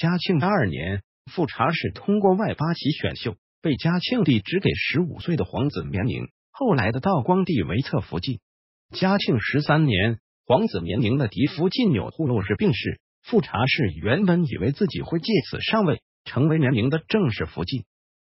嘉庆二年，富察氏通过外八旗选秀，被嘉庆帝指给十五岁的皇子绵宁。后来的道光帝为侧福晋。嘉庆十三年，皇子绵宁的嫡福晋钮祜禄氏病逝，富察氏原本以为自己会借此上位，成为绵宁的正式福晋。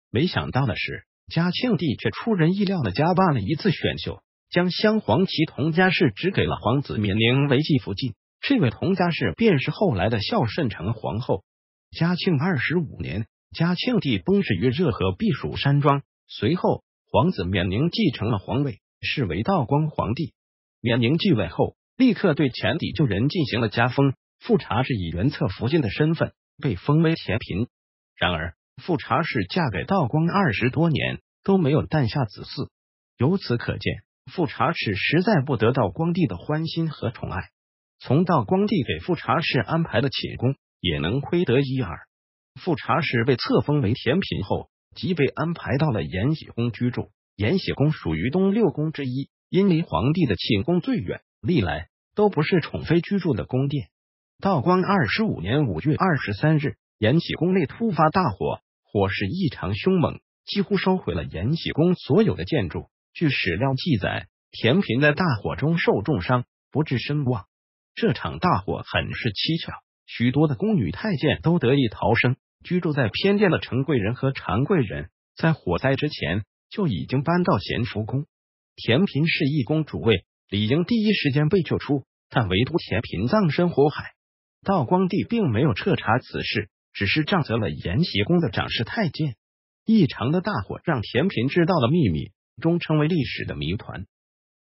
没想到的是，嘉庆帝却出人意料的加办了一次选秀，将镶黄旗佟家氏指给了皇子绵宁为继福晋。这位佟家氏便是后来的孝顺成皇后。嘉庆二十五年，嘉庆帝崩逝于热河避暑山庄，随后皇子冕宁继承了皇位，是为道光皇帝。冕宁继位后，立刻对前底旧人进行了加封。富察氏以原侧福晋的身份被封为前嫔。然而，富察氏嫁给道光二十多年都没有诞下子嗣，由此可见，富察氏实在不得道光帝的欢心和宠爱。从道光帝给富察氏安排的寝宫。也能窥得一二。富察氏被册封为甜嫔后，即被安排到了延禧宫居住。延禧宫属于东六宫之一，因离皇帝的寝宫最远，历来都不是宠妃居住的宫殿。道光二十五年五月二十三日，延禧宫内突发大火，火势异常凶猛，几乎烧毁了延禧宫所有的建筑。据史料记载，甜嫔在大火中受重伤，不治身亡。这场大火很是蹊跷。许多的宫女太监都得以逃生。居住在偏殿的陈贵人和常贵人，在火灾之前就已经搬到贤福宫。田嫔是义宫主位，理应第一时间被救出，但唯独田嫔葬身火海。道光帝并没有彻查此事，只是杖责了延禧宫的掌事太监。异常的大火让田嫔知道了秘密，终成为历史的谜团。